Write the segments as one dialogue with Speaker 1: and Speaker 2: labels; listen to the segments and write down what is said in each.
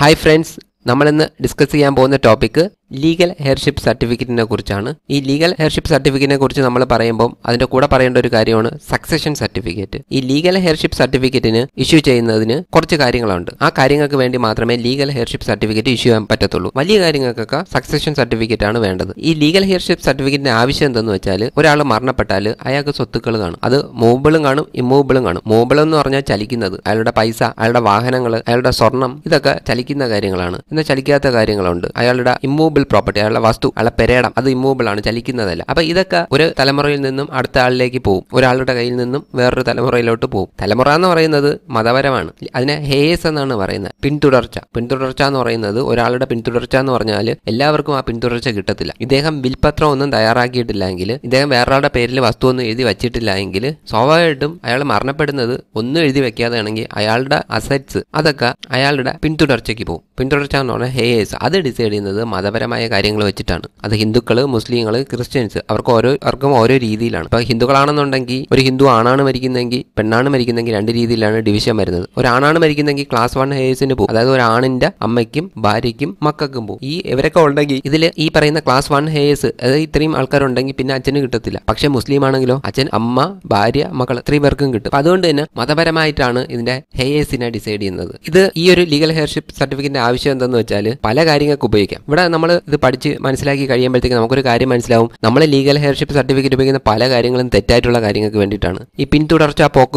Speaker 1: Hi friends നമ്മളിന്ന് discuss ചെയ്യാൻ പോകുന്ന ടോപ്പിക്ക് ലീഗൽ ഹെയർഷിപ്പ് സർട്ടിഫിക്കറ്റിനെ കുറിച്ചാണ് ഈ ലീഗൽ ഹെയർഷിപ്പ് സർട്ടിഫിക്കറ്റിനെ കുറിച്ച് നമ്മൾ പറയുമ്പോൾ അതിന്റെ കൂടെ പറയേണ്ട ഒരു കാര്യമാണ് സക്സഷൻ സർട്ടിഫിക്കറ്റ് ഈ ലീഗൽ ഹെയർഷിപ്പ് സർട്ടിഫിക്കറ്റിന് ഇഷ്യൂ ചെയ്യുന്നതിന് കുറച്ച് കാര്യങ്ങളുണ്ട് ആ കാര്യങ്ങൾക്ക് വേണ്ടി മാത്രമേ ലീഗൽ ഹെയർഷിപ്പ് സർട്ടിഫിക്കറ്റ് ഇഷ്യൂ ചെയ്യാൻ പറ്റത്തുള്ളൂ വലിയ കാര്യങ്ങൾക്കൊക്കെ സക്സഷൻ സർട്ടിഫിക്കറ്റ് ആണ് വേണ്ടത് ഈ ലീഗൽ ഹെയർഷിപ്പ് സർട്ടിഫിക്കറ്റിന്റെ ആവശ്യം എന്തെന്ന് വെച്ചാൽ ഒരാൾ മരണപ്പെട്ടാൽ അയാൾക്ക് സ്വത്തുക്കൾ കാണും അത് മൂബിളും കാണും ഇമ്മൂബിളും കാണും മൂബിൾ എന്ന് പറഞ്ഞാൽ ചലിക്കുന്നത് അയാളുടെ പൈസ അയാളുടെ വാഹനങ്ങൾ അയാളുടെ സ്വർണം ഇതൊക്കെ ചലിക്കുന്ന കാര്യങ്ങളാണ് എന്നാൽ ചലിക്കാത്ത കാര്യങ്ങളുണ്ട് അയാളുടെ ഇമ്മൂബിൾ ഇമ്മൂവബിൾ പ്രോപ്പർട്ടി അയാളുടെ വസ്തു അയാളെ പെരേടം അത് ഇമ്മൂവബിൾ ആണ് ചലിക്കുന്നതല്ല അപ്പൊ ഇതൊക്കെ ഒരു തലമുറയിൽ നിന്നും അടുത്ത ആളിലേക്ക് പോകും ഒരാളുടെ കയ്യിൽ നിന്നും വേറൊരു തലമുറയിലോട്ട് പോകും തലമുറ എന്ന് പറയുന്നത് മതപരമാണ് അതിനെ ഹേസ് എന്നാണ് പറയുന്നത് പിന്തുടർച്ച പിന്തുടർച്ച എന്ന് പറയുന്നത് ഒരാളുടെ പിന്തുടർച്ച എന്ന് പറഞ്ഞാൽ എല്ലാവർക്കും ആ പിന്തുടർച്ച കിട്ടത്തില്ല ഇദ്ദേഹം വിൽപത്രം ഒന്നും തയ്യാറാക്കിയിട്ടില്ലെങ്കിൽ ഇദ്ദേഹം വേറൊരാളുടെ പേരിൽ വസ്തു ഒന്നും എഴുതി വച്ചിട്ടില്ല എങ്കിൽ സ്വാഭാവികമായിട്ടും അയാൾ മരണപ്പെടുന്നത് ഒന്നും എഴുതി വെക്കാതെയാണെങ്കിൽ അയാളുടെ അസറ്റ്സ് അതൊക്കെ അയാളുടെ പിന്തുടർച്ചയ്ക്ക് പോകും പിന്തുടർച്ച എന്ന് പറഞ്ഞാൽ ഹേസ് അത് ഡിസൈഡ് ചെയ്യുന്നത് മതപരം മതപരമായ കാര്യങ്ങൾ വെച്ചിട്ടാണ് അത് ഹിന്ദുക്കൾ മുസ്ലിങ്ങൾ ക്രിസ്ത്യൻസ് അവർക്ക് ഓരോ അവർക്കും ഓരോ രീതിയിലാണ് ഇപ്പൊ ഹിന്ദുക്കളാണെന്നുണ്ടെങ്കിൽ ഒരു ഹിന്ദു ആണാണ് മരിക്കുന്നതെങ്കിൽ പെണ്ണാണ് മരിക്കുന്നതെങ്കിൽ രണ്ട് രീതിയിലാണ് ഡിവിഷൻ വരുന്നത് ഒരാണാണ് മരിക്കുന്നതെങ്കിൽ ക്ലാസ് വൺ ഹേഴ്സിന് പോകും അതായത് ആണിന്റെ അമ്മയ്ക്കും ഭാര്യയ്ക്കും മക്കൾക്കും പോകും ഈ ഇവരൊക്കെ ഉണ്ടെങ്കിൽ ഇതിൽ ഈ പറയുന്ന ക്ലാസ് വൺ ഹേഴ്സ് അതായത് ഇത്രയും ആൾക്കാരുണ്ടെങ്കിൽ പിന്നെ അച്ഛന് കിട്ടത്തില്ല പക്ഷെ മുസ്ലിം ആണെങ്കിലോ അച്ഛൻ അമ്മ ഭാര്യ മക്കൾ ഇത്രയും പേർക്കും കിട്ടും അതുകൊണ്ട് തന്നെ മതപരമായിട്ടാണ് ഇതിന്റെ ഹെയേഴ്സിനെ ഡിസൈഡ് ചെയ്യുന്നത് ഇത് ഈ ഒരു ലീഗൽ ഹെയർഷിപ്പ് സർട്ടിഫിക്കറ്റിന്റെ ആവശ്യം എന്തെന്ന് വെച്ചാൽ പല കാര്യങ്ങൾക്ക് ഉപയോഗിക്കാം ഇവിടെ നമ്മൾ ഇത് പഠിച്ച് മനസ്സിലാക്കി കഴിയുമ്പോഴത്തേക്ക് നമുക്കൊരു കാര്യം മനസ്സിലാവും നമ്മൾ ലീഗൽ ഹെയർഷിപ്പ് സർട്ടിഫിക്കറ്റ് ഉപയോഗിക്കുന്ന പല കാര്യങ്ങളും തെറ്റായിട്ടുള്ള കാര്യങ്ങൾക്ക് വേണ്ടിയിട്ടാണ് ഈ പിന്തുടർച്ച പോക്ക്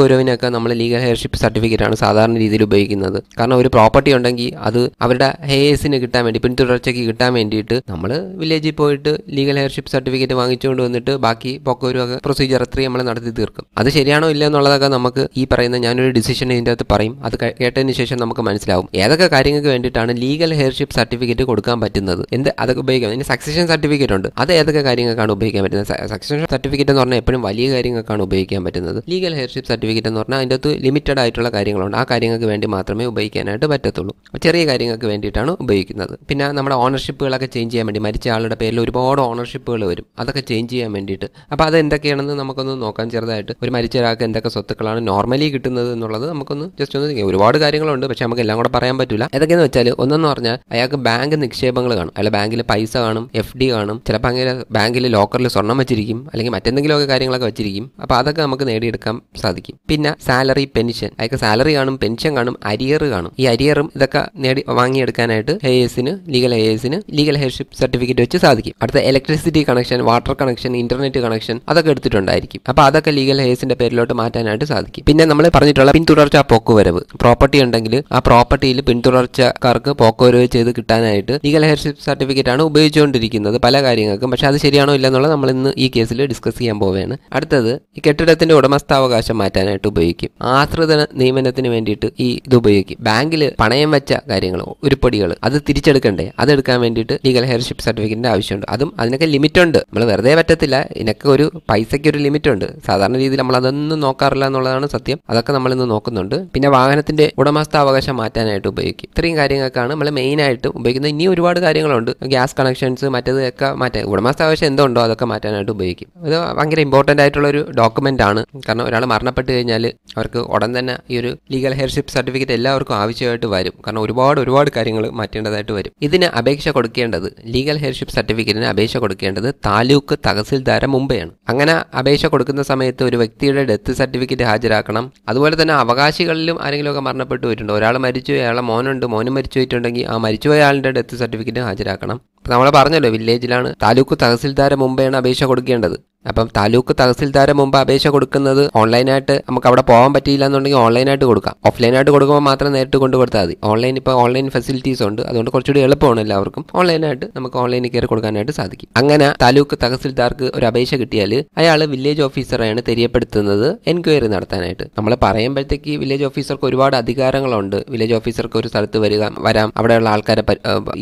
Speaker 1: നമ്മൾ ലീഗൽ ഹെയർഷിപ്പ് സർട്ടിഫിക്കറ്റ് ആണ് സാധാരണ രീതിയിൽ ഉപയോഗിക്കുന്നത് കാരണം ഒരു പ്രോപ്പർട്ടി ഉണ്ടെങ്കിൽ അത് അവരുടെ ഹെയേഴ്സിന് കിട്ടാൻ വേണ്ടി പിന്തുടർച്ചയ്ക്ക് കിട്ടാൻ വേണ്ടിയിട്ട് നമ്മൾ വില്ലേജിൽ പോയിട്ട് ലീഗൽ ഹെയർഷിപ്പ് സർട്ടിഫിക്കറ്റ് വാങ്ങിച്ചുകൊണ്ട് വന്നിട്ട് ബാക്കി പൊക്കോരുമൊക്കെ പ്രൊസീജിയർ അത്രയും നമ്മൾ നടത്തി തീർക്കും അത് ശരിയാണോ ഇല്ല എന്നുള്ളതൊക്കെ നമുക്ക് ഈ പറയുന്ന ഞാനൊരു ഡിസിഷൻ ഇതിൻ്റെ അകത്ത് പറയും അത് കേട്ടതിന് ശേഷം നമുക്ക് മനസ്സിലാവും ഏതൊക്കെ കാര്യങ്ങൾക്ക് വേണ്ടിയിട്ടാണ് ലീഗൽ ഹെയർഷിപ്പ് സർട്ടിഫിക്കറ്റ് കൊടുക്കാൻ പറ്റുന്നത് എന്ത് ഉണ്ട് അതൊക്കെ ഉപയോഗിക്കാം പിന്നെ സക്സഷൻ സർട്ടിഫിക്കറ്റ് ഉണ്ട് അത് ഏതൊക്കെ കാര്യങ്ങൾക്കാണ് ഉപയോഗിക്കാൻ പറ്റുന്നത് സക്സഷൻ സർട്ടിഫിക്കറ്റ് എന്ന് പറഞ്ഞാൽ എപ്പോഴും വലിയ കാര്യങ്ങൾക്കാണ് ഉപയോഗിക്കാൻ പറ്റുന്നത് ലീഗൽ ഹെയർഷിപ്പ് സർട്ടിഫിക്കറ്റ് എന്ന് പറഞ്ഞാൽ അതിൻ്റെ അകത്ത് ലിമിറ്റഡ് ആയിട്ടുള്ള കാര്യങ്ങളുണ്ട് ആ കാര്യങ്ങൾക്ക് വേണ്ടി മാത്രമേ ഉപയോഗിക്കാനായിട്ട് പറ്റത്തുള്ളൂ ചെറിയ കാര്യങ്ങൾക്ക് വേണ്ടിയിട്ടാണ് ഉപയോഗിക്കുന്നത് പിന്നെ നമ്മുടെ ഓണർഷിപ്പുകളൊക്കെ ചേഞ്ച് ചെയ്യാൻ വേണ്ടി മരിച്ച ആളുടെ പേരിൽ ഒരുപാട് ഓണർഷിപ്പുകൾ വരും അതൊക്കെ ചേഞ്ച് ചെയ്യാൻ വേണ്ടിയിട്ട് അപ്പോൾ അത് എന്തൊക്കെയാണെന്ന് നമുക്കൊന്ന് നോക്കാൻ ചെറുതായിട്ട് ഒരു മരിച്ച ഒരാൾക്ക് എന്തൊക്കെ സ്വത്തുക്കളാണ് നോർമലി കിട്ടുന്നത് എന്നുള്ളത് നമുക്കൊന്ന് ജസ്റ്റ് ഒന്ന് ഒരുപാട് കാര്യങ്ങളുണ്ട് പക്ഷേ നമുക്ക് എല്ലാം കൂടെ പറയാൻ പറ്റില്ല ഏതൊക്കെയെന്ന് വെച്ചാൽ ഒന്നെന്ന് പറഞ്ഞാൽ അയാൾക്ക് ബാങ്ക് നിക്ഷേപങ്ങൾ കാണും അയാൾ ബാങ്കിൽ പൈസ കാണും എഫ് ഡി കാണും ചിലപ്പോൾ അങ്ങനെ ബാങ്കിൽ ലോക്കറിൽ സ്വർണം വെച്ചിരിക്കും അല്ലെങ്കിൽ മറ്റെന്തെങ്കിലുമൊക്കെ കാര്യങ്ങളൊക്കെ വെച്ചിരിക്കും അപ്പോൾ അതൊക്കെ നമുക്ക് നേടിയെടുക്കാൻ സാധിക്കും പിന്നെ സാലറി പെൻഷൻ അതൊക്കെ സാലറി കാണും പെൻഷൻ കാണും അരിയർ കാണും ഈ അരിയറും ഇതൊക്കെ നേടി വാങ്ങിയെടുക്കാനായിട്ട് ഹെയേഴ്സിന് ലീഗൽ ഹെയേഴ്സിന് ലീഗൽ ഹെയർഷിപ്പ് സർട്ടിഫിക്കറ്റ് വെച്ച് സാധിക്കും അടുത്ത electricity connection water connection internet connection അതൊക്കെ എടുത്തിട്ടുണ്ടായിരിക്കും അപ്പോൾ അതൊക്കെ ലീഗൽ ഹെയർസിന്റെ പേരിലോട്ട് മാറ്റാനായിട്ട് സാധിക്കും പിന്നെ നമ്മൾ പറഞ്ഞിട്ടുള്ള പിന്തുടർച്ച പോക്കുവരവ് പ്രോപ്പർട്ടി ഉണ്ടെങ്കിൽ ആ പ്രോപ്പർട്ടിയിൽ പിന്തുടർച്ചക്കാർക്ക് പോക്കുവരവ് ചെയ്ത് കിട്ടാനായിട്ട് ലീഗൽ ഹെയർഷിപ്പ് സർട്ടിഫിക്കറ്റ് ആണ് ഉപയോഗിച്ചുകൊണ്ടിരിക്കുന്നത് പല കാര്യങ്ങൾക്കും പക്ഷെ അത് ശരിയാണോ ഇല്ലെന്നുള്ളത് നമ്മൾ ഇന്ന് ഈ കേസിൽ ഡിസ്കസ് ചെയ്യാൻ പോവുകയാണ് അടുത്തത് ഈ കെട്ടിടത്തിന്റെ ഉടമസ്ഥാവകാശം മാറ്റാനായിട്ട് ഉപയോഗിക്കും ആശ്രിത നിയമനത്തിന് വേണ്ടിയിട്ട് ഈ ഇത് ഉപയോഗിക്കും ബാങ്കിൽ പണയം വെച്ച കാര്യങ്ങൾ ഉരുപ്പടികൾ അത് തിരിച്ചെടുക്കണ്ടേ അതെടുക്കാൻ വേണ്ടിയിട്ട് ലീഗൽ ഹെയർഷിപ്പ് സർട്ടിഫിക്കറ്റിന്റെ ആവശ്യമുണ്ട് അതും അതിനൊക്കെ ലിമിറ്റ് ഉണ്ട് നമ്മൾ വെറുതെ പറ്റത്തില്ല ഇതിനൊക്കെ ഒരു പൈസയ്ക്ക് ഒരു ലിമിറ്റ് ഉണ്ട് സാധാരണ രീതിയിൽ നമ്മൾ അതൊന്നും നോക്കാറില്ല എന്നുള്ളതാണ് സത്യം അതൊക്കെ നമ്മൾ ഇന്ന് നോക്കുന്നുണ്ട് പിന്നെ വാഹനത്തിന്റെ ഉടമസ്ഥാവകാശം മാറ്റാനായിട്ട് ഉപയോഗിക്കും ഇത്രയും കാര്യങ്ങൾക്കാണ് നമ്മൾ മെയിൻ ആയിട്ട് ഉപയോഗിക്കുന്നത് ഇനി ഒരുപാട് കാര്യങ്ങളുണ്ട് ഗ്യാസ് ഗ്യാസ് കണക്ഷൻസ് മറ്റേത് ഒക്കെ മാറ്റാൻ ഉടമസ്ഥാവകാശം എന്തുണ്ടോ അതൊക്കെ മാറ്റാനായിട്ട് ഉപയോഗിക്കും ഇത് ഭയങ്കര ഇമ്പോർട്ടൻ്റ് ആയിട്ടുള്ള ഒരു ഡോക്യുമെൻ്റ് ആണ് കാരണം ഒരാൾ മരണപ്പെട്ട് കഴിഞ്ഞാൽ അവർക്ക് ഉടൻ തന്നെ ഈ ഒരു ലീഗൽ ഹെയർഷിപ്പ് സർട്ടിഫിക്കറ്റ് എല്ലാവർക്കും ആവശ്യമായിട്ട് വരും കാരണം ഒരുപാട് ഒരുപാട് കാര്യങ്ങൾ മാറ്റേണ്ടതായിട്ട് വരും ഇതിന് അപേക്ഷ കൊടുക്കേണ്ടത് ലീഗൽ ഹെയർഷിപ്പ് സർട്ടിഫിക്കറ്റിന് അപേക്ഷ കൊടുക്കേണ്ടത് താലൂക്ക് തഹസിൽദാര മുമ്പെയാണ് അങ്ങനെ അപേക്ഷ കൊടുക്കുന്ന സമയത്ത് ഒരു വ്യക്തിയുടെ ഡെത്ത് സർട്ടിഫിക്കറ്റ് ഹാജരാക്കണം അതുപോലെ തന്നെ അവകാശികളിലും ആരെങ്കിലുമൊക്കെ മരണപ്പെട്ടു പോയിട്ടുണ്ട് ഒരാൾ മരിച്ചു അയാളെ മോനുണ്ട് മോനും മരിച്ചു പോയിട്ടുണ്ടെങ്കിൽ ആ മരിച്ചുപോയ ആളുടെ ഡെത്ത് സർട്ടിഫിക്കറ്റ് ഹാജരാക്കണം മനസ്സിലാക്കണം നമ്മൾ പറഞ്ഞല്ലോ വില്ലേജിലാണ് താലൂക്ക് തഹസിൽദാരെ മുമ്പെയാണ് അപേക്ഷ കൊടുക്കേണ്ടത് അപ്പം താലൂക്ക് തഹസിൽദാരെ മുമ്പ് അപേക്ഷ കൊടുക്കുന്നത് ഓൺലൈനായിട്ട് നമുക്ക് അവിടെ പോകാൻ പറ്റിയില്ല എന്നുണ്ടെങ്കിൽ ഓൺലൈനായിട്ട് കൊടുക്കാം ഓഫ്ലൈനായിട്ട് കൊടുക്കുമ്പോൾ മാത്രം നേരിട്ട് കൊണ്ട് കൊടുത്താൽ മതി ഓൺലൈൻ ഇപ്പോൾ ഓൺലൈൻ ഫെസിലിറ്റീസ് ഉണ്ട് അതുകൊണ്ട് കുറച്ചുകൂടി എളുപ്പമാണ് എല്ലാവർക്കും ഓൺലൈനായിട്ട് നമുക്ക് ഓൺലൈനിൽ കയറി കൊടുക്കാനായിട്ട് സാധിക്കും അങ്ങനെ താലൂക്ക് തഹസിൽദാർക്ക് ഒരു അപേക്ഷ കിട്ടിയാൽ അയാൾ വില്ലേജ് ഓഫീസറെയാണ് തെരിയപ്പെടുത്തുന്നത് എൻക്വയറി നടത്താനായിട്ട് നമ്മൾ പറയുമ്പോഴത്തേക്ക് വില്ലേജ് ഓഫീസർക്ക് ഒരുപാട് അധികാരങ്ങളുണ്ട് വില്ലേജ് ഓഫീസർക്ക് ഒരു സ്ഥലത്ത് വരിക വരാം അവിടെയുള്ള ആൾക്കാരെ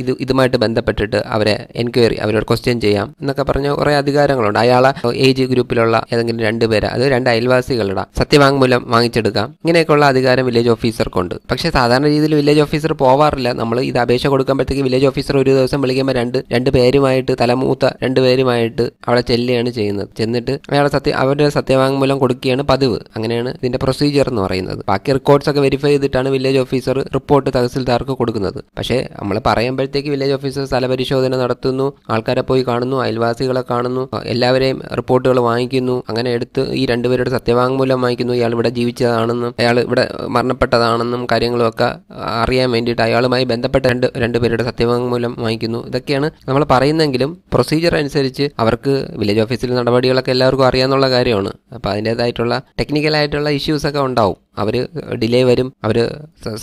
Speaker 1: ഇത് ഇതുമായിട്ട് ബന്ധപ്പെട്ടിട്ട് അവരെ എൻക്വയറി അവരോട് ക്വസ്റ്റ്യൻ ചെയ്യാം എന്നൊക്കെ പറഞ്ഞ കുറേ അധികാരങ്ങളുണ്ട് അയാളെ ഏജ് ഗ്രൂപ്പിലുള്ള ഏതെങ്കിലും രണ്ടുപേര് പേര് അത് രണ്ട് അയൽവാസികളുടെ സത്യവാങ്മൂലം വാങ്ങിച്ചെടുക്കാം ഇങ്ങനെയൊക്കെയുള്ള അധികാരം വില്ലേജ് ഓഫീസർക്കുണ്ട് പക്ഷേ സാധാരണ രീതിയിൽ വില്ലേജ് ഓഫീസർ പോവാറില്ല നമ്മൾ ഇത് അപേക്ഷ കൊടുക്കുമ്പോഴത്തേക്ക് വില്ലേജ് ഓഫീസർ ഒരു ദിവസം വിളിക്കുമ്പോൾ രണ്ട് രണ്ട് പേരുമായിട്ട് തലമൂത്ത രണ്ട് പേരുമായിട്ട് അവിടെ ചെല്ലുകയാണ് ചെയ്യുന്നത് ചെന്നിട്ട് അയാളെ സത്യ അവരുടെ സത്യവാങ്മൂലം കൊടുക്കുകയാണ് പതിവ് അങ്ങനെയാണ് ഇതിന്റെ പ്രൊസീജിയർ എന്ന് പറയുന്നത് ബാക്കി റെക്കോർഡ്സ് ഒക്കെ വെരിഫൈ ചെയ്തിട്ടാണ് വില്ലേജ് ഓഫീസർ റിപ്പോർട്ട് തഹസിൽദാർക്ക് കൊടുക്കുന്നത് പക്ഷേ നമ്മൾ പറയുമ്പോഴത്തേക്ക് വില്ലേജ് ഓഫീസർ സ്ഥലപരിശോധന പരിശോധന നടത്തുന്നു ആൾക്കാരെ പോയി കാണുന്നു അയൽവാസികളെ കാണുന്നു എല്ലാവരെയും റിപ്പോർട്ടുകൾ വാങ്ങിക്കുന്നു അങ്ങനെ എടുത്ത് ഈ രണ്ടുപേരുടെ സത്യവാങ്മൂലം വാങ്ങിക്കുന്നു ഇയാൾ ഇവിടെ ജീവിച്ചതാണെന്നും അയാൾ ഇവിടെ മരണപ്പെട്ടതാണെന്നും കാര്യങ്ങളുമൊക്കെ അറിയാൻ വേണ്ടിയിട്ട് അയാളുമായി ബന്ധപ്പെട്ട രണ്ട് രണ്ടുപേരുടെ സത്യവാങ്മൂലം വാങ്ങിക്കുന്നു ഇതൊക്കെയാണ് നമ്മൾ പറയുന്നെങ്കിലും പ്രൊസീജിയർ അനുസരിച്ച് അവർക്ക് വില്ലേജ് ഓഫീസിൽ നടപടികളൊക്കെ എല്ലാവർക്കും അറിയാമെന്നുള്ള കാര്യമാണ് അപ്പോൾ അതിൻ്റേതായിട്ടുള്ള ടെക്നിക്കലായിട്ടുള്ള ഇഷ്യൂസൊക്കെ ഉണ്ടാവും അവർ ഡിലേ വരും അവർ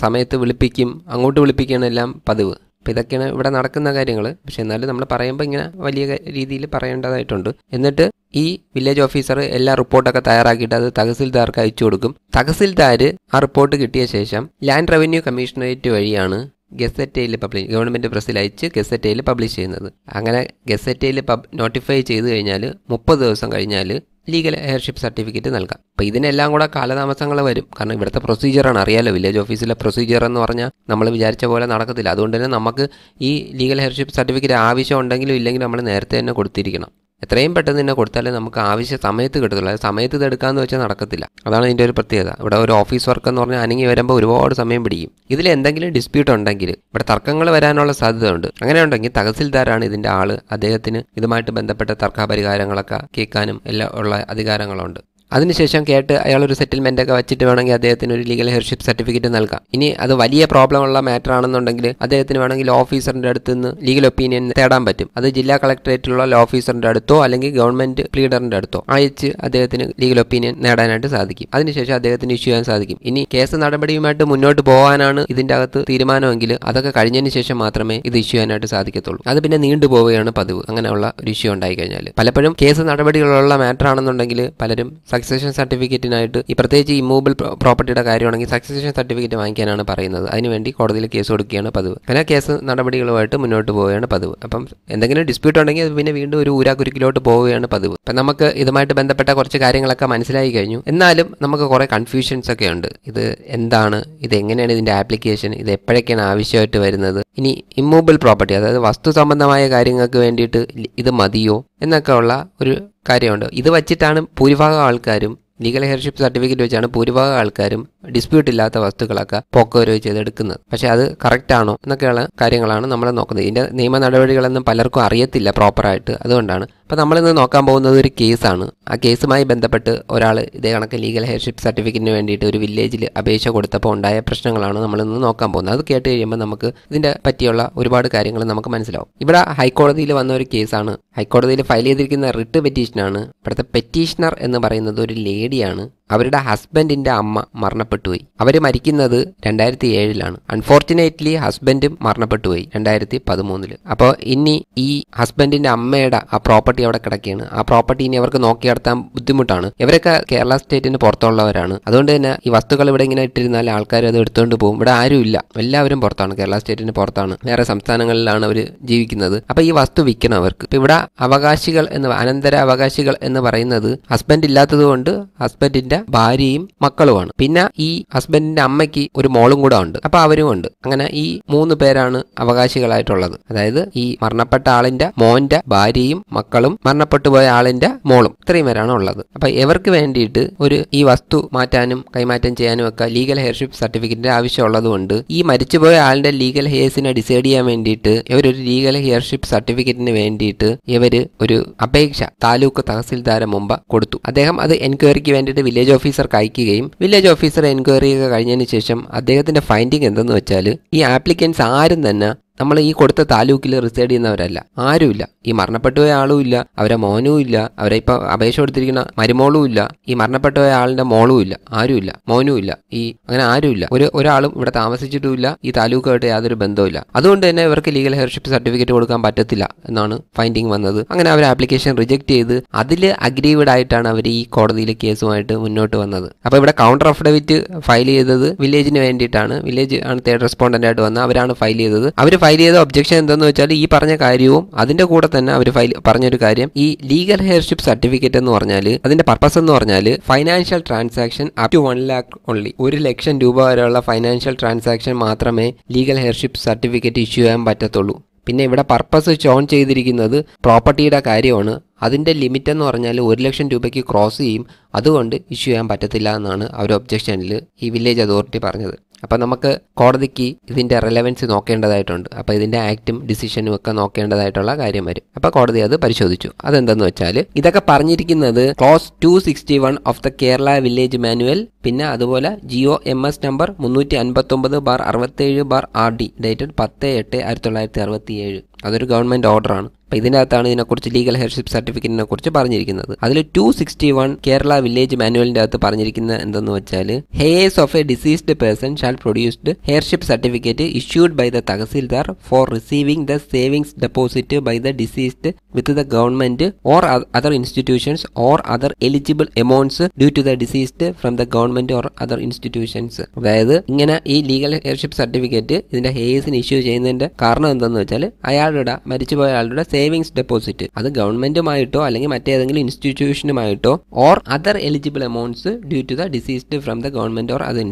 Speaker 1: സമയത്ത് വിളിപ്പിക്കും അങ്ങോട്ട് വിളിപ്പിക്കുകയാണ് എല്ലാം പതിവ് അപ്പോൾ ഇതൊക്കെയാണ് ഇവിടെ നടക്കുന്ന കാര്യങ്ങൾ പക്ഷേ എന്നാലും നമ്മൾ പറയുമ്പോൾ ഇങ്ങനെ വലിയ രീതിയിൽ പറയേണ്ടതായിട്ടുണ്ട് എന്നിട്ട് ഈ വില്ലേജ് ഓഫീസർ എല്ലാ റിപ്പോർട്ടൊക്കെ തയ്യാറാക്കിയിട്ട് അത് തഹസിൽദാർക്ക് അയച്ചു കൊടുക്കും തഹസിൽദാർ ആ റിപ്പോർട്ട് കിട്ടിയ ശേഷം ലാൻഡ് റവന്യൂ കമ്മീഷണറേറ്റ് വഴിയാണ് ഗസറ്റയിൽ പബ്ലിഷ് ഗവൺമെൻറ് പ്രസ്സിൽ അയച്ച് ഗസറ്റയിൽ പബ്ലിഷ് ചെയ്യുന്നത് അങ്ങനെ ഗസറ്റയിൽ പബ് നോട്ടിഫൈ ചെയ്ത് കഴിഞ്ഞാൽ മുപ്പത് ദിവസം കഴിഞ്ഞാൽ ലീഗൽ എയർഷിപ്പ് സർട്ടിഫിക്കറ്റ് നൽകാം അപ്പോൾ ഇതിനെല്ലാം കൂടെ കാലതാമസങ്ങൾ വരും കാരണം ഇവിടുത്തെ പ്രൊസീജിയറാണ് അറിയാലോ വില്ലേജ് ഓഫീസിലെ പ്രൊസീജിയർ എന്ന് പറഞ്ഞാൽ നമ്മൾ വിചാരിച്ച പോലെ നടക്കത്തില്ല അതുകൊണ്ട് തന്നെ നമുക്ക് ഈ ലീഗൽ എയർഷിപ്പ് സർട്ടിഫിക്കറ്റ് ആവശ്യം ഉണ്ടെങ്കിലും ഇല്ലെങ്കിലും നമ്മൾ നേരത്തെ തന്നെ കൊടുത്തിരിക്കണം എത്രയും പെട്ടെന്ന് തന്നെ കൊടുത്താലേ നമുക്ക് ആവശ്യ സമയത്ത് കിട്ടത്തുള്ളൂ അത് സമയത്ത് ഇത് വെച്ചാൽ നടക്കത്തില്ല അതാണ് ഇതിൻ്റെ ഒരു പ്രത്യേകത ഇവിടെ ഒരു ഓഫീസ് വർക്ക് എന്ന് പറഞ്ഞാൽ അനങ്ങി വരുമ്പോൾ ഒരുപാട് സമയം പിടിക്കും ഇതിൽ എന്തെങ്കിലും ഡിസ്പ്യൂട്ട് ഉണ്ടെങ്കിൽ ഇവിടെ തർക്കങ്ങൾ വരാനുള്ള ഉണ്ട് അങ്ങനെ ഉണ്ടെങ്കിൽ തഹസിൽദാരാണ് ഇതിൻ്റെ ആള് അദ്ദേഹത്തിന് ഇതുമായിട്ട് ബന്ധപ്പെട്ട തർക്കപരിഹാരങ്ങളൊക്കെ കേൾക്കാനും എല്ലാം ഉള്ള അധികാരങ്ങളുണ്ട് അതിനുശേഷം കേട്ട് അയാളൊരു സെറ്റിൽമെൻ്റ് ഒക്കെ വെച്ചിട്ട് വേണമെങ്കിൽ അദ്ദേഹത്തിന് ഒരു ലീഗൽ ഹെയർഷിപ്പ് സർട്ടിഫിക്കറ്റ് നൽകാം ഇനി അത് വലിയ പ്രോബ്ലം ഉള്ള മാറ്റർ ആണെന്നുണ്ടെങ്കിൽ അദ്ദേഹത്തിന് വേണമെങ്കിൽ ഓഫീസറിൻ്റെ അടുത്ത് നിന്ന് ലീഗൽ ഒപ്പീനിയൻ തേടാൻ പറ്റും അത് ജില്ലാ കളക്ടറേറ്റിലുള്ള ലോ ഓഫീസറിൻ്റെ അടുത്തോ അല്ലെങ്കിൽ ഗവൺമെൻറ് പ്ലീഡറിൻ്റെ അടുത്തോ അയച്ച് അദ്ദേഹത്തിന് ലീഗൽ ഒപ്പീനിയൻ നേടാനായിട്ട് സാധിക്കും അതിനുശേഷം അദ്ദേഹത്തിന് ഇഷ്യൂ ചെയ്യാൻ സാധിക്കും ഇനി കേസ് നടപടിയുമായിട്ട് മുന്നോട്ട് പോകാനാണ് ഇതിൻ്റെ അകത്ത് തീരുമാനമെങ്കിൽ അതൊക്കെ കഴിഞ്ഞതിന് ശേഷം മാത്രമേ ഇത് ഇഷ്യൂ ചെയ്യാനായിട്ട് സാധിക്കത്തുള്ളൂ അത് പിന്നെ നീണ്ടുപോവുകയാണ് പതിവ് അങ്ങനെയുള്ള ഒരു ഇഷ്യൂ ഉണ്ടായി കഴിഞ്ഞാൽ പലപ്പോഴും കേസ് നടപടികളുള്ള മാറ്റർ ആണെന്നുണ്ടെങ്കിൽ പലരും സക്സേഷൻ സർട്ടിഫിക്കറ്റിനായിട്ട് ഈ പ്രത്യേകിച്ച് ഇമ്മൂബിൾ പ്രോപ്പർട്ടിയുടെ കാര്യമാണെങ്കിൽ സക്സേഷൻ സർട്ടിഫിക്കറ്റ് വാങ്ങിക്കാനാണ് പറയുന്നത് അതിനുവേണ്ടി കോടതിയിൽ കേസ് കൊടുക്കുകയാണ് പതിവ് പിന്നെ കേസ് നടപടികളുമായിട്ട് മുന്നോട്ട് പോവുകയാണ് പതിവ് അപ്പം എന്തെങ്കിലും ഡിസ്പ്യൂട്ട് ഉണ്ടെങ്കിൽ അത് പിന്നെ വീണ്ടും ഒരു ഊരാക്കുരുക്കിലോട്ട് പോവുകയാണ് പതിവ് അപ്പം നമുക്ക് ഇതുമായിട്ട് ബന്ധപ്പെട്ട കുറച്ച് കാര്യങ്ങളൊക്കെ മനസ്സിലായി കഴിഞ്ഞു എന്നാലും നമുക്ക് കുറേ കൺഫ്യൂഷൻസ് ഒക്കെ ഉണ്ട് ഇത് എന്താണ് ഇത് എങ്ങനെയാണ് ഇതിൻ്റെ ആപ്ലിക്കേഷൻ ഇത് എപ്പോഴൊക്കെയാണ് ആവശ്യമായിട്ട് വരുന്നത് ഇനി ഇമ്മൂബിൾ പ്രോപ്പർട്ടി അതായത് വസ്തു സംബന്ധമായ കാര്യങ്ങൾക്ക് വേണ്ടിയിട്ട് ഇത് മതിയോ എന്നൊക്കെ ഉള്ള ഒരു കാര്യമുണ്ട് ഇത് വച്ചിട്ടാണ് ഭൂരിഭാഗം ആൾക്കാരും ലീഗൽ ഹെയർഷിപ്പ് സർട്ടിഫിക്കറ്റ് വെച്ചാണ് ഭൂരിഭാഗം ആൾക്കാരും ഡിസ്പ്യൂട്ട് ഇല്ലാത്ത വസ്തുക്കളൊക്കെ പോക്കോരോ ചെയ്തെടുക്കുന്നത് പക്ഷേ അത് കറക്റ്റ് ആണോ എന്നൊക്കെയുള്ള കാര്യങ്ങളാണ് നമ്മൾ നോക്കുന്നത് ഇതിൻ്റെ നിയമ നടപടികളൊന്നും പലർക്കും അറിയത്തില്ല പ്രോപ്പറായിട്ട് അതുകൊണ്ടാണ് അപ്പോൾ നമ്മളിന്ന് നോക്കാൻ പോകുന്നത് ഒരു കേസാണ് ആ കേസുമായി ബന്ധപ്പെട്ട് ഒരാൾ ഇതേ കണക്ക് ലീഗൽ ഹെയർഷിപ്പ് സർട്ടിഫിക്കറ്റിന് വേണ്ടിയിട്ട് ഒരു വില്ലേജിൽ അപേക്ഷ കൊടുത്തപ്പോൾ ഉണ്ടായ പ്രശ്നങ്ങളാണ് നമ്മളിന്ന് നോക്കാൻ പോകുന്നത് അത് കേട്ട് കഴിയുമ്പോൾ നമുക്ക് ഇതിൻ്റെ പറ്റിയുള്ള ഒരുപാട് കാര്യങ്ങൾ നമുക്ക് മനസ്സിലാവും ഇവിടെ ഹൈക്കോടതിയിൽ വന്ന ഒരു കേസാണ് ഹൈക്കോടതിയിൽ ഫയൽ ചെയ്തിരിക്കുന്ന റിട്ട് പെറ്റീഷനാണ് ഇവിടുത്തെ പെറ്റീഷണർ എന്ന് പറയുന്നത് ഒരു ലേഡിയാണ് അവരുടെ ഹസ്ബൻഡിന്റെ അമ്മ മരണപ്പെട്ടുപോയി അവർ മരിക്കുന്നത് രണ്ടായിരത്തി ഏഴിലാണ് അൺഫോർച്ചുനേറ്റ്ലി ഹസ്ബൻഡും മരണപ്പെട്ടുപോയി രണ്ടായിരത്തി പതിമൂന്നില് അപ്പോൾ ഇനി ഈ ഹസ്ബൻഡിന്റെ അമ്മയുടെ ആ പ്രോപ്പർട്ടി പ്രോപ്പർട്ടി അവിടെ കിടക്കുകയാണ് ആ പ്രോപ്പർട്ടി ഇനി അവർക്ക് നോക്കിയെടുത്താൻ ബുദ്ധിമുട്ടാണ് ഇവരൊക്കെ കേരള സ്റ്റേറ്റിന് പുറത്തുള്ളവരാണ് അതുകൊണ്ട് തന്നെ ഈ വസ്തുക്കൾ ഇവിടെ ഇങ്ങനെ ഇട്ടിരുന്നാൽ ആൾക്കാർ അത് എടുത്തുകൊണ്ട് പോകും ഇവിടെ ആരും ഇല്ല എല്ലാവരും പുറത്താണ് കേരള സ്റ്റേറ്റിന് പുറത്താണ് വേറെ സംസ്ഥാനങ്ങളിലാണ് അവർ ജീവിക്കുന്നത് അപ്പോൾ ഈ വസ്തു വിൽക്കണം അവർക്ക് ഇപ്പൊ ഇവിടെ അവകാശികൾ എന്ന് അനന്തര അവകാശികൾ എന്ന് പറയുന്നത് ഹസ്ബൻഡ് ഇല്ലാത്തതുകൊണ്ട് ഹസ്ബൻഡിന്റെ ഭാര്യയും മക്കളുമാണ് പിന്നെ ഈ ഹസ്ബൻഡിന്റെ അമ്മയ്ക്ക് ഒരു മോളും കൂടെ ഉണ്ട് അപ്പോൾ അവരും ഉണ്ട് അങ്ങനെ ഈ മൂന്ന് പേരാണ് അവകാശികളായിട്ടുള്ളത് അതായത് ഈ മരണപ്പെട്ട ആളിന്റെ മോന്റെ ഭാര്യയും മക്കളും ആളും മരണപ്പെട്ടുപോയ ആളിന്റെ മോളും ഇത്രയും പേരാണ് ഉള്ളത് അപ്പൊ ഇവർക്ക് വേണ്ടിയിട്ട് ഒരു ഈ വസ്തു മാറ്റാനും കൈമാറ്റം ചെയ്യാനും ഒക്കെ ലീഗൽ ഹെയർഷിപ്പ് സർട്ടിഫിക്കറ്റിന്റെ കൊണ്ട് ഈ മരിച്ചുപോയ ആളിന്റെ ലീഗൽ ഹെയർസിനെ ഡിസൈഡ് ചെയ്യാൻ വേണ്ടിയിട്ട് ഇവരൊരു ലീഗൽ ഹെയർഷിപ്പ് സർട്ടിഫിക്കറ്റിന് വേണ്ടിയിട്ട് ഇവര് ഒരു അപേക്ഷ താലൂക്ക് തഹസിൽദാര മുമ്പ് കൊടുത്തു അദ്ദേഹം അത് എൻക്വയറിക്ക് വേണ്ടിയിട്ട് വില്ലേജ് ഓഫീസർക്ക് അയക്കുകയും വില്ലേജ് ഓഫീസർ എൻക്വയറി ഒക്കെ കഴിഞ്ഞതിന് ശേഷം അദ്ദേഹത്തിന്റെ ഫൈൻഡിങ് എന്തെന്ന് വെച്ചാൽ ഈ ആപ്ലിക്കൻസ് ആരും തന്നെ നമ്മൾ ഈ കൊടുത്ത താലൂക്കിൽ റിസൈഡ് ചെയ്യുന്നവരല്ല ആരുമില്ല ഈ മരണപ്പെട്ടു പോയ ആളും ഇല്ല അവരെ മോനും ഇല്ല അവരെ ഇപ്പൊ അപേക്ഷ കൊടുത്തിരിക്കുന്ന മരുമോളും ഇല്ല ഈ മരണപ്പെട്ടു പോയ ആളിൻ്റെ മോളും ഇല്ല ആരുമില്ല മോനും ഇല്ല ഈ അങ്ങനെ ആരുമില്ല ഒരു ഒരാളും ഇവിടെ താമസിച്ചിട്ടുമില്ല ഈ താലൂക്കുമായിട്ട് യാതൊരു ബന്ധവുമില്ല അതുകൊണ്ട് തന്നെ ഇവർക്ക് ലീഗൽ ഹെയർഷിപ്പ് സർട്ടിഫിക്കറ്റ് കൊടുക്കാൻ പറ്റത്തില്ല എന്നാണ് ഫൈൻഡിങ് വന്നത് അങ്ങനെ അവർ ആപ്ലിക്കേഷൻ റിജക്ട് ചെയ്ത് അതിൽ അഗ്രീവഡ് ആയിട്ടാണ് അവർ ഈ കോടതിയിലെ കേസുമായിട്ട് മുന്നോട്ട് വന്നത് അപ്പോൾ ഇവിടെ കൗണ്ടർ അഫിഡവിറ്റ് ഫയൽ ചെയ്തത് വില്ലേജിന് വേണ്ടിയിട്ടാണ് വില്ലേജ് ആണ് തേർഡ് റെസ്പോണ്ടന്റ് ആയിട്ട് വന്നത് അവരാണ് ഫയൽ ചെയ്തത് അവർ ഫയൽ ചെയ്ത ഒബ്ജക്ഷൻ എന്തെന്ന് വെച്ചാൽ ഈ പറഞ്ഞ കാര്യവും അതിന്റെ കൂടെ തന്നെ അവർ ഫയൽ പറഞ്ഞൊരു കാര്യം ഈ ലീഗൽ ഹെയർഷിപ്പ് സർട്ടിഫിക്കറ്റ് എന്ന് പറഞ്ഞാൽ അതിന്റെ പർപ്പസ് എന്ന് പറഞ്ഞാൽ financial transaction up to one lakh only ഒരു ലക്ഷം രൂപ വരെയുള്ള ഫൈനാൻഷ്യൽ ട്രാൻസാക്ഷൻ മാത്രമേ ലീഗൽ ഹെയർഷിപ്പ് സർട്ടിഫിക്കറ്റ് ഇഷ്യൂ ചെയ്യാൻ പറ്റത്തുള്ളൂ പിന്നെ ഇവിടെ പർപ്പസ് ചോൺ ചെയ്തിരിക്കുന്നത് പ്രോപ്പർട്ടിയുടെ കാര്യമാണ് അതിന്റെ ലിമിറ്റ് എന്ന് പറഞ്ഞാൽ ഒരു ലക്ഷം രൂപയ്ക്ക് ക്രോസ് ചെയ്യും അതുകൊണ്ട് ഇഷ്യൂ ചെയ്യാൻ പറ്റത്തില്ല എന്നാണ് അവർ ഒബ്ജക്ഷനിൽ ഈ വില്ലേജ് അതോറിറ്റി പറഞ്ഞത് അപ്പോൾ നമുക്ക് കോടതിക്ക് ഇതിൻ്റെ റെലവൻസ് നോക്കേണ്ടതായിട്ടുണ്ട് അപ്പോൾ ഇതിൻ്റെ ആക്റ്റും ഡിസിഷനും ഒക്കെ നോക്കേണ്ടതായിട്ടുള്ള കാര്യം വരും അപ്പോൾ കോടതി അത് പരിശോധിച്ചു അതെന്തെന്ന് വെച്ചാൽ ഇതൊക്കെ പറഞ്ഞിരിക്കുന്നത് clause two sixty one of the Kerala village manual പിന്നെ അതുപോലെ ജിയോ എം എസ് നമ്പർ മുന്നൂറ്റി അൻപത്തൊമ്പത് ബാർ അറുപത്തേഴ് ബാർ ആർ ഡി ഡേറ്റഡ് പത്ത് എട്ട് ആയിരത്തി തൊള്ളായിരത്തി അറുപത്തി ഏഴ് അതൊരു ഗവൺമെൻറ് ഓർഡറാണ് അപ്പോൾ ഇതിനകത്താണ് ഇതിനെക്കുറിച്ച് ലീഗൽ ഹെയർഷിപ്പ് സർട്ടിഫിക്കറ്റിനെ കുറിച്ച് പറഞ്ഞിരിക്കുന്നത് അതിൽ two sixty one Kerala village മാനുവലിൻ്റെ അകത്ത് പറഞ്ഞിരിക്കുന്ന എന്തെന്ന് വെച്ചാൽ heirs of a deceased person shall produced heirship certificate issued by the Tahsildar for receiving the savings deposit by the deceased with the government or other institutions or other eligible amounts due to the deceased from the government or other institutions അതായത് ഇങ്ങനെ ഈ legal heirship certificate ഇതിന്റെ ഹെയേഴ്സിന് issue ചെയ്യുന്നതിന്റെ കാരണം എന്തെന്ന് വെച്ചാൽ അയാളുടെ മരിച്ചുപോയ ആളുടെ സേവിങ്സ് ഡെപ്പോസിറ്റ് അത് ഗവൺമെന്റുമായിട്ടോ അല്ലെങ്കിൽ മറ്റേതെങ്കിലും ഇൻസ്റ്റിറ്റ്യൂഷനുമായിട്ടോ or other eligible amounts due to the deceased from the government or other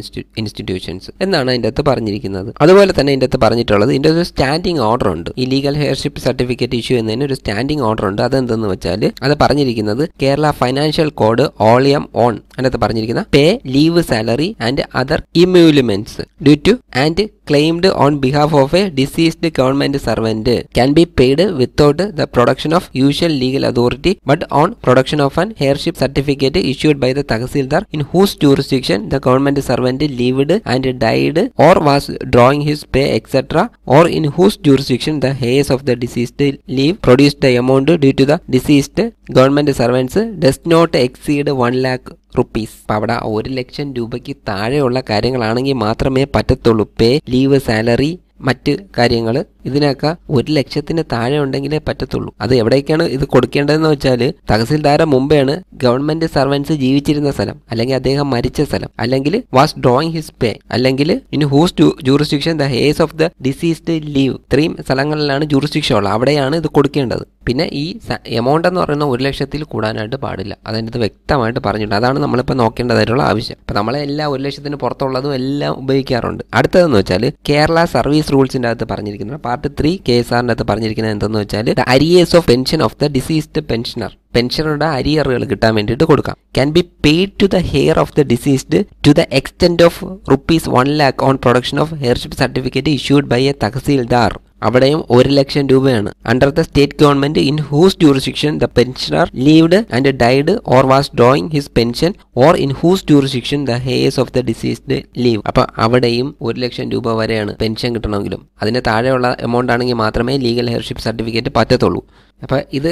Speaker 1: institutions എന്നാണ് അതിൻ്റെ അകത്ത് പറഞ്ഞിരിക്കുന്നത് അതുപോലെ തന്നെ ഇതിൻ്റെ അകത്ത് പറഞ്ഞിട്ടുള്ളത് ഇതിൻ്റെ ഒരു സ്റ്റാൻഡിംഗ് ഓർഡർ ഉണ്ട് ഈ ലീഗൽ ഹെയർഷിപ്പ് സർട്ടിഫിക്കറ്റ് ഇഷ്യൂ എന്നതിന് ഒരു സ്റ്റാൻഡിംഗ് ഓർഡർ ഉണ്ട് അതെന്തെന്ന് വെച്ചാൽ അത് പറഞ്ഞിരിക്കുന്നത് Kerala financial code volume one അതിനകത്ത് പറഞ്ഞിരിക്കുന്ന pay leave salary and other emoluments due to and claimed on behalf of a deceased government servant can be paid without the production of usual legal authority but on production of an heirship certificate issued by the Tahsildar in whose jurisdiction the government servant lived and died or was drawing his pay etc. or in whose jurisdiction the heirs of the deceased live produced the amount due to the deceased government servants does not exceed 1 lakh rupees അപ്പോൾ അവിടെ ഒരു ലക്ഷം രൂപയ്ക്ക് താഴെയുള്ള കാര്യങ്ങളാണെങ്കിൽ മാത്രമേ പറ്റത്തുള്ളൂ പേ leave salary മറ്റ് കാര്യങ്ങൾ ഇതിനൊക്കെ ഒരു ലക്ഷത്തിന് താഴെ ഉണ്ടെങ്കിലേ പറ്റത്തുള്ളൂ അത് എവിടേക്കാണ് ഇത് കൊടുക്കേണ്ടതെന്ന് വെച്ചാൽ തഹസിൽദാര മുമ്പെയാണ് ഗവൺമെന്റ് സർവൻസ് ജീവിച്ചിരുന്ന സ്ഥലം അല്ലെങ്കിൽ അദ്ദേഹം മരിച്ച സ്ഥലം അല്ലെങ്കിൽ വാസ് ഡ്രോയിങ് ഹിസ് പേ അല്ലെങ്കിൽ in whose jurisdiction the heirs of the deceased live ഇത്രയും സ്ഥലങ്ങളിലാണ് ജൂറിസ്ട്രിക്ഷൻ ഉള്ളത് അവിടെയാണ് ഇത് കൊടുക്കേണ്ടത് പിന്നെ ഈ എമൗണ്ട് എന്ന് പറയുന്ന ഒരു ലക്ഷത്തിൽ കൂടാനായിട്ട് പാടില്ല അതിൻ്റെ അത് വ്യക്തമായിട്ട് പറഞ്ഞിട്ടുണ്ട് അതാണ് നമ്മളിപ്പോൾ നോക്കേണ്ടതായിട്ടുള്ള ആവശ്യം അപ്പം നമ്മളെ എല്ലാ ഒരു ലക്ഷത്തിന് പുറത്തുള്ളതും എല്ലാം ഉപയോഗിക്കാറുണ്ട് അടുത്തതെന്ന് വെച്ചാൽ കേരള സർവീസ് റൂൾസിൻ്റെ അകത്ത് പറഞ്ഞിരിക്കുന്നത് പാർട്ട് ത്രീ കെ എസ് ആറിൻ്റെ അകത്ത് പറഞ്ഞിരിക്കുന്നത് എന്തെന്ന് വെച്ചാൽ the arrears of pension of the deceased pensioner പെൻഷനറുടെ അരിയറുകൾ കിട്ടാൻ വേണ്ടിയിട്ട് കൊടുക്കാം can be paid to the heir of the deceased to the extent of rupees one lakh on production of heirship certificate issued by a Tahsildar അവിടെയും ഒരു ലക്ഷം രൂപയാണ് under the state government in whose jurisdiction the pensioner lived and died or was drawing his pension or in whose jurisdiction the heirs of the deceased live അപ്പൊ അവിടെയും ഒരു ലക്ഷം രൂപ വരെയാണ് പെൻഷൻ കിട്ടണമെങ്കിലും അതിന് താഴെയുള്ള എമൗണ്ട് ആണെങ്കിൽ മാത്രമേ ലീഗൽ ഹെയർഷിപ്പ് സർട്ടിഫിക്കറ്റ് പറ്റത്തുള്ളൂ അപ്പൊ ഇത്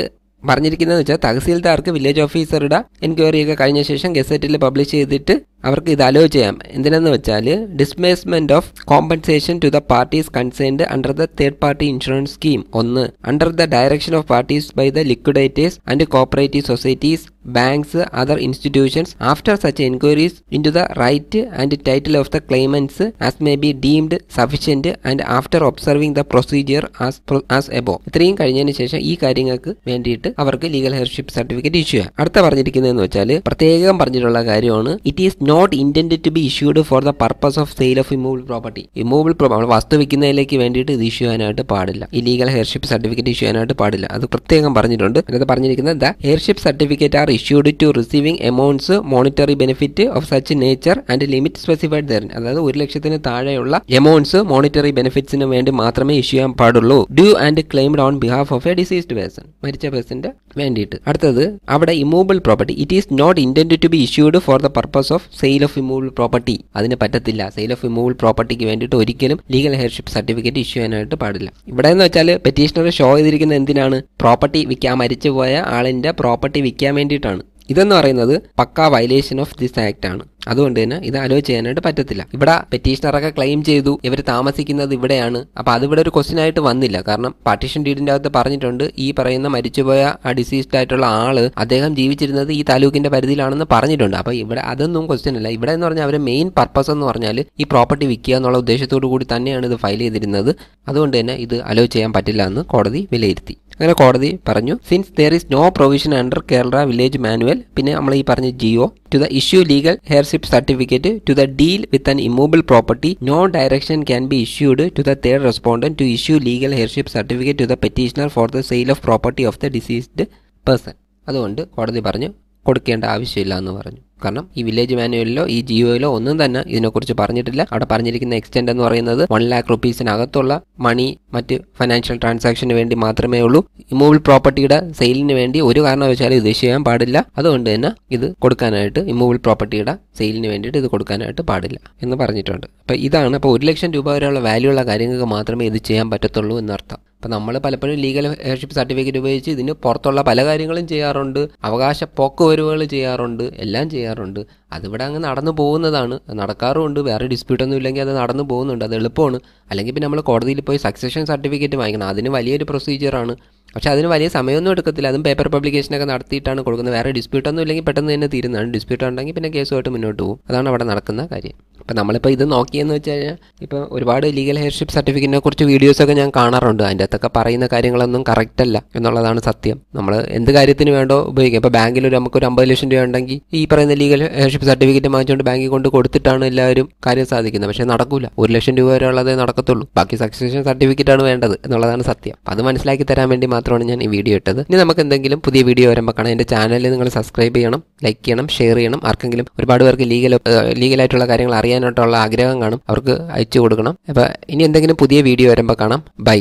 Speaker 1: പറഞ്ഞിരിക്കുന്നതെന്ന് വെച്ചാൽ തഹസീൽദാർക്ക് വില്ലേജ് ഓഫീസറുടെ ഒക്കെ കഴിഞ്ഞ ശേഷം ഗസറ്റിൽ പബ്ലിഷ് ചെയ്തിട്ട് അവർക്ക് ഇത് അലോ ചെയ്യാം എന്തിനെന്ന് വെച്ചാൽ disbursement of compensation to the parties concerned under the third party insurance scheme ഒന്ന് under the direction of parties by the liquidators and cooperative societies banks other institutions after such enquiries into the right and title of the claimants as may be deemed sufficient and after observing the procedure as as above ഇത്രയും കഴിഞ്ഞതിന് ശേഷം ഈ കാര്യങ്ങൾക്ക് വേണ്ടിയിട്ട് അവർക്ക് legal heirship certificate issue ചെയ്യാം അടുത്ത പറഞ്ഞിരിക്കുന്നതെന്ന് വെച്ചാൽ പ്രത്യേകം പറഞ്ഞിട്ടുള്ള കാര്യമാണ് it is not intend to be issued for the purpose of sale of immovable property immovable നമ്മൾ വസ്തു വിൽക്കുന്നതിലേക്ക് വേണ്ടിയിട്ട് ഇത് ഇഷ്യൂ ചെയ്യാനായിട്ട് പാടില്ല ഇലീഗൽ ഹെയർഷിപ്പ് സർട്ടിഫിക്കറ്റ് ഇഷ്യൂ ചെയ്യാനായിട്ട് പാടില്ല അത് പ്രത്യേകം പറഞ്ഞിട്ടുണ്ട് അതിനകത്ത് പറഞ്ഞിരിക്കുന്നത് the heirship certificate are issued to receiving amounts monetary benefit of such nature and limit specified therein അതായത് ഒരു ലക്ഷത്തിന് താഴെയുള്ള എമൗണ്ട്സ് മോണിറ്ററി ബെനിഫിറ്റ്സിന് വേണ്ടി മാത്രമേ ഇഷ്യൂ ചെയ്യാൻ പാടുള്ളൂ due and claimed on behalf of a deceased person മരിച്ച പേഴ്സന്റെ വേണ്ടിയിട്ട് അടുത്തത് അവിടെ immovable property it is not intend to be issued for the purpose of sale of removal property അതിന് പറ്റത്തില്ല സെയിൽ ഓഫ് റിമൂവൽ പ്രോപ്പർട്ടിക്ക് വേണ്ടിയിട്ട് ഒരിക്കലും ലീഗൽ ഹെയർഷിപ്പ് സർട്ടിഫിക്കറ്റ് ഇഷ്യൂ ചെയ്യാനായിട്ട് പാടില്ല ഇവിടെ എന്ന് വെച്ചാൽ പെറ്റീഷണർ ഷോ ചെയ്തിരിക്കുന്നത് എന്തിനാണ് പ്രോപ്പർട്ടി വിൽക്കാൻ മരിച്ചുപോയ ആളിന്റെ പ്രോപ്പർട്ടി വിൽക്കാൻ വേണ്ടിയിട്ടാണ് ഇതെന്ന് പറയുന്നത് പക്കാ വയലേഷൻ ഓഫ് ദിസ് ആക്ട് ആണ് അതുകൊണ്ട് തന്നെ ഇത് അലോ ചെയ്യാനായിട്ട് പറ്റത്തില്ല ഇവിടെ പെറ്റീഷണറൊക്കെ ക്ലെയിം ചെയ്തു ഇവർ താമസിക്കുന്നത് ഇവിടെയാണ് അപ്പോൾ ഇവിടെ ഒരു ക്വസ്റ്റ്യൻ ആയിട്ട് വന്നില്ല കാരണം പാർട്ടീഷൻ ഡീഡിൻ്റെ അകത്ത് പറഞ്ഞിട്ടുണ്ട് ഈ പറയുന്ന മരിച്ചുപോയ ആ ഡിസീസ്ഡ് ആയിട്ടുള്ള ആള് അദ്ദേഹം ജീവിച്ചിരുന്നത് ഈ താലൂക്കിന്റെ പരിധിയിലാണെന്ന് പറഞ്ഞിട്ടുണ്ട് അപ്പോൾ ഇവിടെ അതൊന്നും ക്വസ്റ്റ്യൻ അല്ല ഇവിടെ എന്ന് പറഞ്ഞാൽ അവരെ മെയിൻ പർപ്പസ് എന്ന് പറഞ്ഞാൽ ഈ പ്രോപ്പർട്ടി വിൽക്കുക എന്നുള്ള ഉദ്ദേശത്തോടു കൂടി തന്നെയാണ് ഇത് ഫയൽ ചെയ്തിരുന്നത് അതുകൊണ്ട് തന്നെ ഇത് അലോ ചെയ്യാൻ പറ്റില്ല എന്ന് കോടതി വിലയിരുത്തി അങ്ങനെ കോടതി പറഞ്ഞു since there is no provision under Kerala village manual പിന്നെ നമ്മൾ ഈ പറഞ്ഞ G O to the issue legal heir ownership certificate to the deal with an immovable property, no direction can be issued to the third respondent to issue legal heirship certificate to the petitioner for the sale of property of the deceased person. അതുകൊണ്ട് കോടതി പറഞ്ഞു കൊടുക്കേണ്ട ആവശ്യമില്ല എന്ന് പറഞ്ഞു കാരണം ഈ village മാനുവലിലോ ഈ ജിയോയിലോ ഒന്നും തന്നെ ഇതിനെക്കുറിച്ച് പറഞ്ഞിട്ടില്ല അവിടെ പറഞ്ഞിരിക്കുന്ന എക്സ്റ്റെൻഡ് എന്ന് പറയുന്നത് വൺ ലാക്ക് റുപ്പീസിനകത്തുള്ള മണി മറ്റ് ഫൈനാൻഷ്യൽ ട്രാൻസാക്ഷന് വേണ്ടി മാത്രമേ ഉള്ളൂ ഇമൂവബിൾ പ്രോപ്പർട്ടിയുടെ സെയിലിന് വേണ്ടി ഒരു കാരണവശാലും ഇത് ചെയ്യാൻ പാടില്ല അതുകൊണ്ട് തന്നെ ഇത് കൊടുക്കാനായിട്ട് ഇമൂവബിൾ പ്രോപ്പർട്ടിയുടെ സെയിലിന് വേണ്ടിയിട്ട് ഇത് കൊടുക്കാനായിട്ട് പാടില്ല എന്ന് പറഞ്ഞിട്ടുണ്ട് അപ്പോൾ ഇതാണ് അപ്പോൾ ഒരു ലക്ഷം രൂപ വരെയുള്ള വാല്യൂ ഉള്ള കാര്യങ്ങൾക്ക് മാത്രമേ ഇത് ചെയ്യാൻ പറ്റത്തുള്ളൂ എന്നർത്ഥം അപ്പം നമ്മൾ പലപ്പോഴും ലീഗൽ ഹെയർഷിപ്പ് സർട്ടിഫിക്കറ്റ് ഉപയോഗിച്ച് ഇതിന് പുറത്തുള്ള പല കാര്യങ്ങളും ചെയ്യാറുണ്ട് അവകാശ പോക്കുവരവുകൾ ചെയ്യാറുണ്ട് എല്ലാം ചെയ്യാറുണ്ട് അതിവിടെ അങ്ങ് നടന്നു പോകുന്നതാണ് നടക്കാറുമുണ്ട് വേറെ ഒന്നും ഇല്ലെങ്കിൽ അത് നടന്നു പോകുന്നുണ്ട് അത് എളുപ്പമാണ് അല്ലെങ്കിൽ പിന്നെ നമ്മൾ കോടതിയിൽ പോയി സക്സഷൻ സർട്ടിഫിക്കറ്റ് വാങ്ങിക്കണം അതിന് വലിയൊരു പ്രൊസീജിയറാണ് പക്ഷേ അതിന് വലിയ സമയമൊന്നും എടുക്കത്തില്ല അതും പേപ്പർ പബ്ലിക്കേഷനൊക്കെ നടത്തിയിട്ടാണ് കൊടുക്കുന്നത് വേറെ ഡിസ്പ്യൂട്ടൊന്നും ഇല്ലെങ്കിൽ പെട്ടെന്ന് തന്നെ തീരുന്നതാണ് ഡിസ്പ്യൂട്ട് ഉണ്ടെങ്കിൽ പിന്നെ കേസുമായിട്ട് മുന്നോട്ട് പോകും അതാണ് അവിടെ നടക്കുന്ന കാര്യം അപ്പോൾ നമ്മളിപ്പോൾ ഇത് നോക്കിയെന്ന് വെച്ച് കഴിഞ്ഞാൽ ഇപ്പോൾ ഒരുപാട് ലീഗൽ ഹെയർഷിപ്പ് സർട്ടിഫിക്കറ്റിനെ കുറിച്ച് വീഡിയോസൊക്കെ ഞാൻ കാണാറുണ്ട് അതിൻ്റെ അകത്തൊക്കെ പറയുന്ന കാര്യങ്ങളൊന്നും കറക്റ്റ് അല്ല എന്നുള്ളതാണ് സത്യം നമ്മൾ എന്ത് കാര്യത്തിന് വേണ്ടോ ഉപയോഗിക്കുക ഇപ്പോൾ ബാങ്കിൽ ഒരു നമുക്ക് ഒരു അമ്പത് ലക്ഷം രൂപ ഉണ്ടെങ്കിൽ ഈ പറയുന്ന ലീഗൽ ഹെയർഷിപ്പ് സർട്ടിഫിക്കറ്റ് വാങ്ങിച്ചുകൊണ്ട് ബാങ്കിൽ കൊണ്ട് കൊടുത്തിട്ടാണ് എല്ലാവരും കാര്യം സാധിക്കുന്നത് പക്ഷേ നടക്കില്ല ഒരു ലക്ഷം രൂപ വരെ ഉള്ളതേ നടക്കത്തുള്ളൂ ബാക്കി സക്സഷൻ സർട്ടിഫിക്കറ്റാണ് വേണ്ടത് എന്നുള്ളതാണ് സത്യം അത് മനസ്സിലാക്കി തരാൻ വേണ്ടി മാത്രം മാത്രമാണ് ഞാൻ ഈ വീഡിയോ ഇട്ടത് ഇനി നമുക്ക് എന്തെങ്കിലും പുതിയ വീഡിയോ വരുമ്പോൾ കാണാം എൻ്റെ ചാനലിൽ നിങ്ങൾ സബ്സ്ക്രൈബ് ചെയ്യണം ലൈക്ക് ചെയ്യണം ഷെയർ ചെയ്യണം ആർക്കെങ്കിലും ഒരുപാട് പേർക്ക് ലീഗൽ ലീഗലായിട്ടുള്ള കാര്യങ്ങൾ അറിയാനായിട്ടുള്ള ആഗ്രഹം കാണും അവർക്ക് അയച്ചു കൊടുക്കണം അപ്പോൾ ഇനി എന്തെങ്കിലും പുതിയ വീഡിയോ വരുമ്പോൾ കാണാം ബൈ